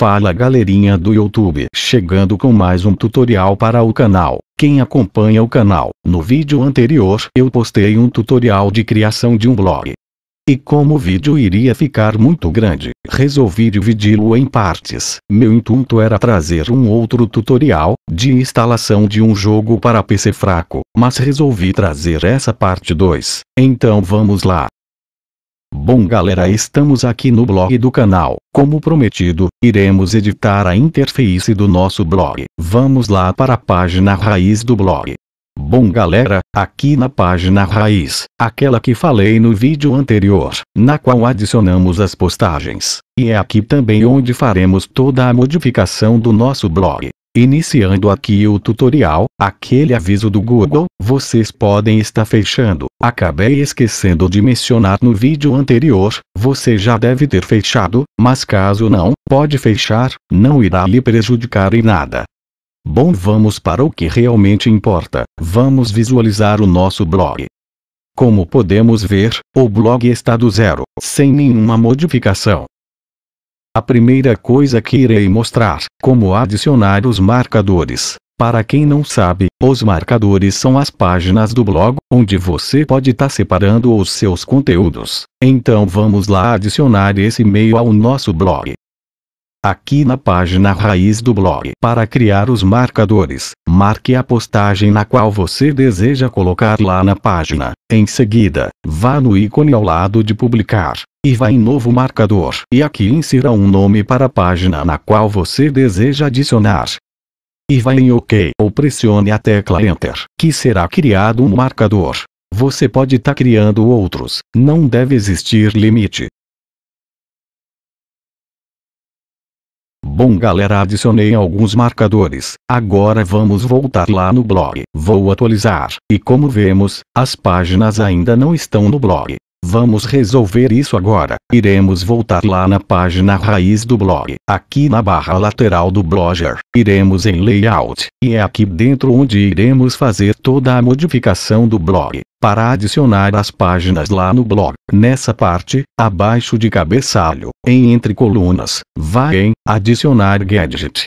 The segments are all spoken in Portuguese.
Fala galerinha do YouTube, chegando com mais um tutorial para o canal. Quem acompanha o canal, no vídeo anterior eu postei um tutorial de criação de um blog. E como o vídeo iria ficar muito grande, resolvi dividi-lo em partes. Meu intuito era trazer um outro tutorial, de instalação de um jogo para PC fraco, mas resolvi trazer essa parte 2. Então vamos lá. Bom galera estamos aqui no blog do canal, como prometido, iremos editar a interface do nosso blog. Vamos lá para a página raiz do blog. Bom galera, aqui na página raiz, aquela que falei no vídeo anterior, na qual adicionamos as postagens, e é aqui também onde faremos toda a modificação do nosso blog. Iniciando aqui o tutorial, aquele aviso do Google, vocês podem estar fechando. Acabei esquecendo de mencionar no vídeo anterior, você já deve ter fechado, mas caso não, pode fechar, não irá lhe prejudicar em nada. Bom vamos para o que realmente importa, vamos visualizar o nosso blog. Como podemos ver, o blog está do zero, sem nenhuma modificação. A primeira coisa que irei mostrar, como adicionar os marcadores. Para quem não sabe, os marcadores são as páginas do blog, onde você pode estar tá separando os seus conteúdos. Então vamos lá adicionar esse e-mail ao nosso blog aqui na página raiz do blog. Para criar os marcadores, marque a postagem na qual você deseja colocar lá na página. Em seguida, vá no ícone ao lado de publicar, e vá em novo marcador. E aqui insira um nome para a página na qual você deseja adicionar. E vá em OK ou pressione a tecla Enter, que será criado um marcador. Você pode estar tá criando outros, não deve existir limite. Bom galera adicionei alguns marcadores, agora vamos voltar lá no blog. Vou atualizar, e como vemos, as páginas ainda não estão no blog. Vamos resolver isso agora. Iremos voltar lá na página raiz do blog. Aqui na barra lateral do Blogger, iremos em Layout. E é aqui dentro onde iremos fazer toda a modificação do blog. Para adicionar as páginas lá no blog, nessa parte, abaixo de cabeçalho, em Entre Colunas, vá em Adicionar Gadget.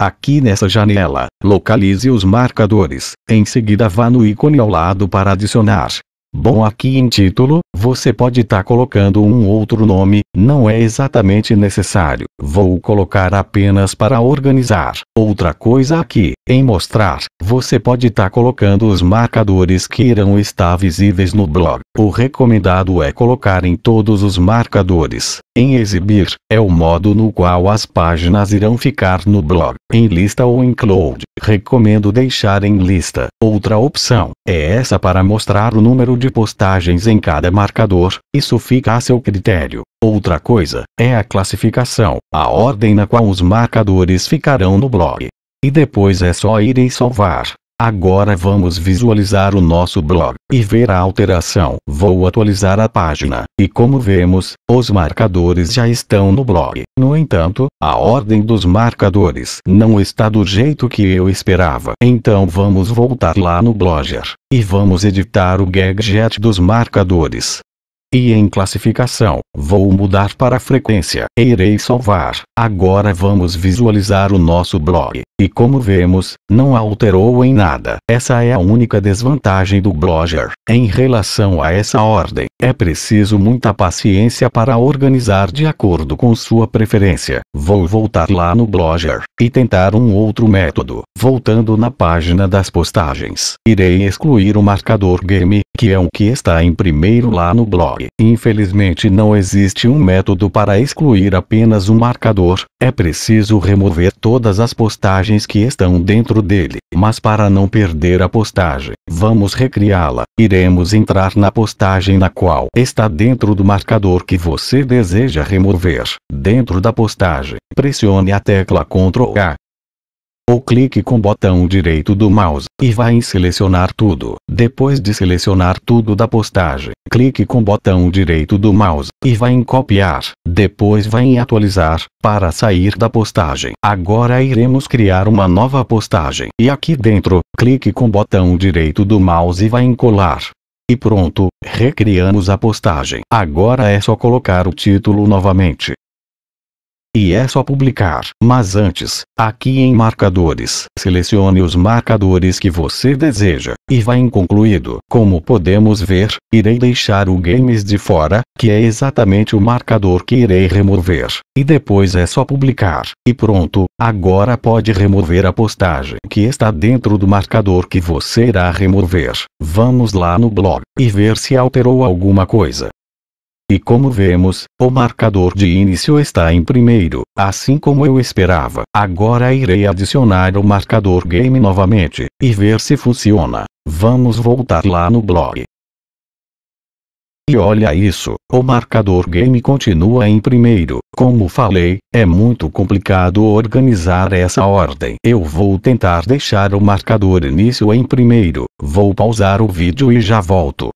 Aqui nessa janela, localize os marcadores, em seguida vá no ícone ao lado para adicionar. Bom aqui em título, você pode estar tá colocando um outro nome, não é exatamente necessário. Vou colocar apenas para organizar. Outra coisa aqui, em mostrar, você pode estar tá colocando os marcadores que irão estar visíveis no blog. O recomendado é colocar em todos os marcadores. Em exibir, é o modo no qual as páginas irão ficar no blog, em lista ou em cloud. Recomendo deixar em lista. Outra opção é essa para mostrar o número de postagens em cada marcador, isso fica a seu critério. Outra coisa é a classificação, a ordem na qual os marcadores ficarão no blog. E depois é só ir e salvar. Agora vamos visualizar o nosso blog e ver a alteração. Vou atualizar a página, e como vemos, os marcadores já estão no blog. No entanto, a ordem dos marcadores não está do jeito que eu esperava. Então vamos voltar lá no Blogger, e vamos editar o gadget dos marcadores. E em classificação, vou mudar para frequência. Irei salvar. Agora vamos visualizar o nosso blog. E como vemos, não alterou em nada. Essa é a única desvantagem do blogger. Em relação a essa ordem, é preciso muita paciência para organizar de acordo com sua preferência. Vou voltar lá no blogger e tentar um outro método. Voltando na página das postagens, irei excluir o marcador game, que é o que está em primeiro lá no blog. Infelizmente não existe um método para excluir apenas um marcador. É preciso remover todas as postagens que estão dentro dele. Mas para não perder a postagem, vamos recriá-la. Iremos entrar na postagem na qual está dentro do marcador que você deseja remover. Dentro da postagem, pressione a tecla Ctrl A ou clique com o botão direito do mouse e vai em selecionar tudo. Depois de selecionar tudo da postagem, clique com o botão direito do mouse e vai em copiar. Depois vai em atualizar para sair da postagem. Agora iremos criar uma nova postagem. E aqui dentro, clique com o botão direito do mouse e vai em colar. E pronto, recriamos a postagem. Agora é só colocar o título novamente e é só publicar. Mas antes, aqui em marcadores, selecione os marcadores que você deseja, e vai em concluído. Como podemos ver, irei deixar o games de fora, que é exatamente o marcador que irei remover. E depois é só publicar. E pronto, agora pode remover a postagem que está dentro do marcador que você irá remover. Vamos lá no blog, e ver se alterou alguma coisa. E como vemos, o marcador de início está em primeiro, assim como eu esperava. Agora irei adicionar o marcador game novamente, e ver se funciona. Vamos voltar lá no blog. E olha isso, o marcador game continua em primeiro. Como falei, é muito complicado organizar essa ordem. Eu vou tentar deixar o marcador início em primeiro. Vou pausar o vídeo e já volto.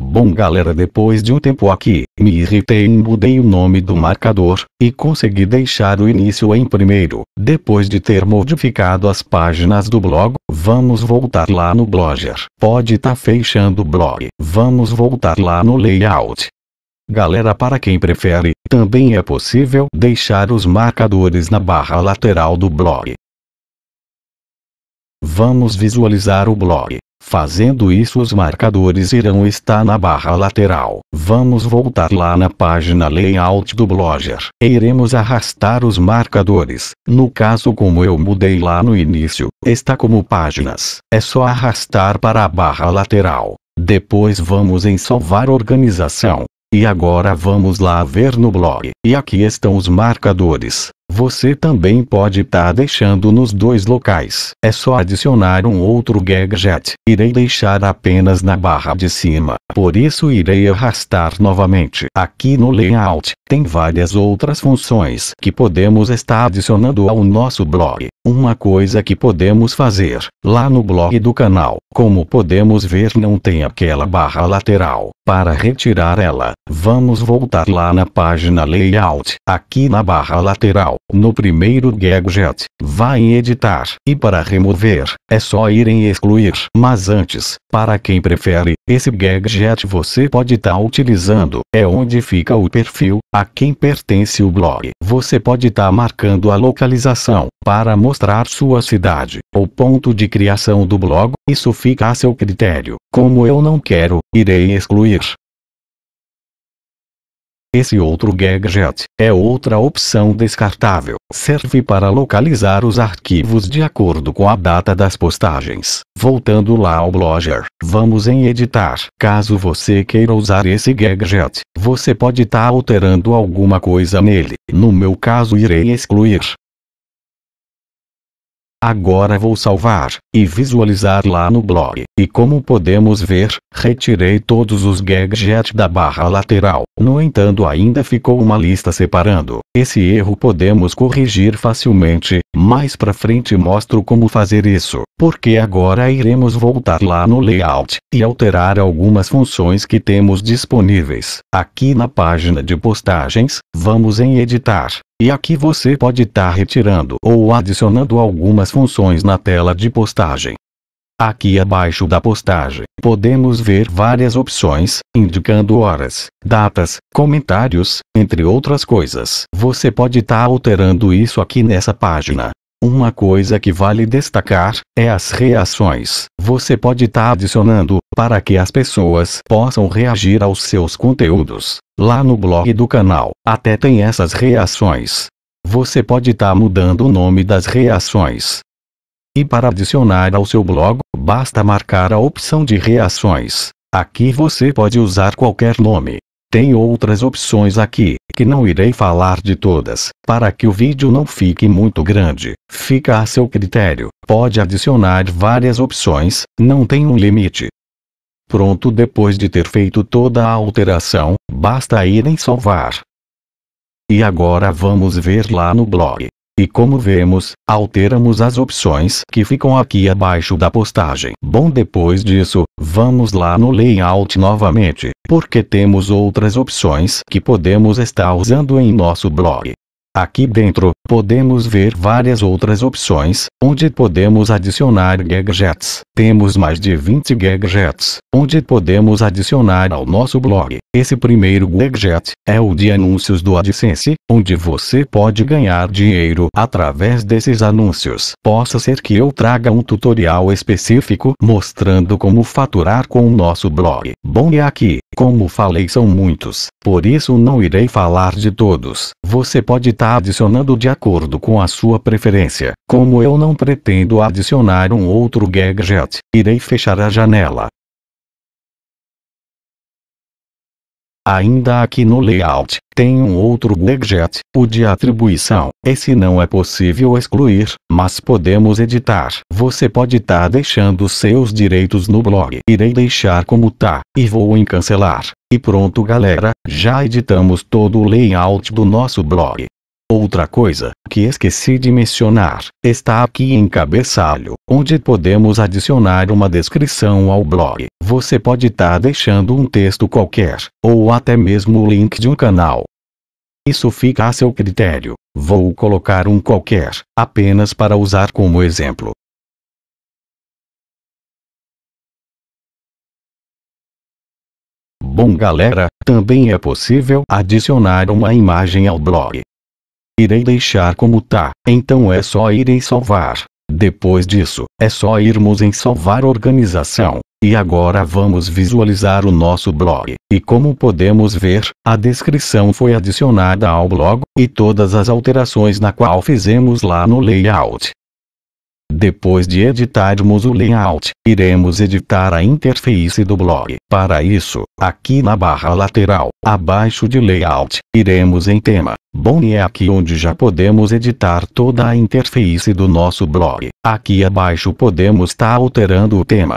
Bom galera depois de um tempo aqui, me irritei e mudei o nome do marcador, e consegui deixar o início em primeiro, depois de ter modificado as páginas do blog, vamos voltar lá no Blogger, pode tá fechando o blog, vamos voltar lá no layout. Galera para quem prefere, também é possível deixar os marcadores na barra lateral do blog. Vamos visualizar o blog. Fazendo isso os marcadores irão estar na barra lateral. Vamos voltar lá na página Layout do Blogger. E iremos arrastar os marcadores. No caso como eu mudei lá no início, está como páginas. É só arrastar para a barra lateral. Depois vamos em salvar organização. E agora vamos lá ver no blog. E aqui estão os marcadores. Você também pode estar tá deixando nos dois locais. É só adicionar um outro gadget. Irei deixar apenas na barra de cima. Por isso irei arrastar novamente aqui no layout. Tem várias outras funções que podemos estar adicionando ao nosso blog. Uma coisa que podemos fazer, lá no blog do canal, como podemos ver não tem aquela barra lateral. Para retirar ela, vamos voltar lá na página Layout, aqui na barra lateral, no primeiro Gadget, vai em Editar. E para remover, é só ir em Excluir. Mas antes, para quem prefere esse gadget você pode estar tá utilizando, é onde fica o perfil, a quem pertence o blog. Você pode estar tá marcando a localização, para mostrar sua cidade, ou ponto de criação do blog, isso fica a seu critério. Como eu não quero, irei excluir. Esse outro gadget é outra opção descartável. Serve para localizar os arquivos de acordo com a data das postagens. Voltando lá ao Blogger, vamos em editar. Caso você queira usar esse gadget, você pode estar tá alterando alguma coisa nele. No meu caso irei excluir Agora vou salvar e visualizar lá no blog. E como podemos ver, retirei todos os gadgets da barra lateral. No entanto ainda ficou uma lista separando. Esse erro podemos corrigir facilmente, mais pra frente mostro como fazer isso, porque agora iremos voltar lá no layout, e alterar algumas funções que temos disponíveis. Aqui na página de postagens, vamos em editar. E aqui você pode estar tá retirando ou adicionando algumas funções na tela de postagem. Aqui abaixo da postagem, podemos ver várias opções, indicando horas, datas, comentários, entre outras coisas. Você pode estar tá alterando isso aqui nessa página. Uma coisa que vale destacar é as reações. Você pode estar tá adicionando para que as pessoas possam reagir aos seus conteúdos. Lá no blog do canal, até tem essas reações. Você pode estar tá mudando o nome das reações. E para adicionar ao seu blog, basta marcar a opção de reações. Aqui você pode usar qualquer nome. Tem outras opções aqui, que não irei falar de todas, para que o vídeo não fique muito grande, fica a seu critério, pode adicionar várias opções, não tem um limite. Pronto depois de ter feito toda a alteração, basta ir em salvar. E agora vamos ver lá no blog. E como vemos, alteramos as opções que ficam aqui abaixo da postagem. Bom depois disso, vamos lá no layout novamente, porque temos outras opções que podemos estar usando em nosso blog. Aqui dentro, Podemos ver várias outras opções, onde podemos adicionar gadgets. Temos mais de 20 gadgets, onde podemos adicionar ao nosso blog. Esse primeiro gadget é o de anúncios do AdSense, onde você pode ganhar dinheiro através desses anúncios. Possa ser que eu traga um tutorial específico mostrando como faturar com o nosso blog. Bom e aqui, como falei são muitos, por isso não irei falar de todos. Você pode estar tá adicionando de acordo com a sua preferência. Como eu não pretendo adicionar um outro gadget, irei fechar a janela. Ainda aqui no layout, tem um outro gadget, o de atribuição. Esse não é possível excluir, mas podemos editar. Você pode estar tá deixando seus direitos no blog. Irei deixar como tá, e vou em cancelar. E pronto galera, já editamos todo o layout do nosso blog. Outra coisa, que esqueci de mencionar, está aqui em cabeçalho, onde podemos adicionar uma descrição ao blog. Você pode estar tá deixando um texto qualquer, ou até mesmo o link de um canal. Isso fica a seu critério. Vou colocar um qualquer, apenas para usar como exemplo. Bom galera, também é possível adicionar uma imagem ao blog irei deixar como tá, então é só ir em salvar. Depois disso, é só irmos em salvar organização. E agora vamos visualizar o nosso blog. E como podemos ver, a descrição foi adicionada ao blog, e todas as alterações na qual fizemos lá no layout. Depois de editarmos o layout, iremos editar a interface do blog. Para isso, aqui na barra lateral, abaixo de layout, iremos em tema. Bom e é aqui onde já podemos editar toda a interface do nosso blog. Aqui abaixo podemos estar tá alterando o tema.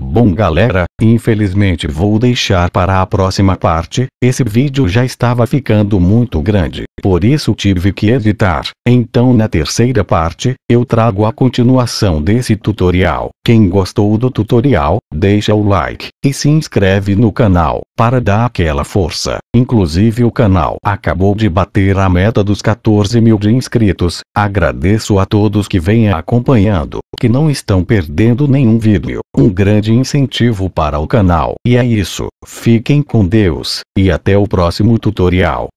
Bom galera, infelizmente vou deixar para a próxima parte, esse vídeo já estava ficando muito grande, por isso tive que editar. Então na terceira parte, eu trago a continuação desse tutorial. Quem gostou do tutorial, deixa o like e se inscreve no canal, para dar aquela força. Inclusive o canal acabou de bater a meta dos 14 mil de inscritos. Agradeço a todos que vêm acompanhando, que não estão perdendo nenhum vídeo. Um grande de incentivo para o canal. E é isso, fiquem com Deus, e até o próximo tutorial.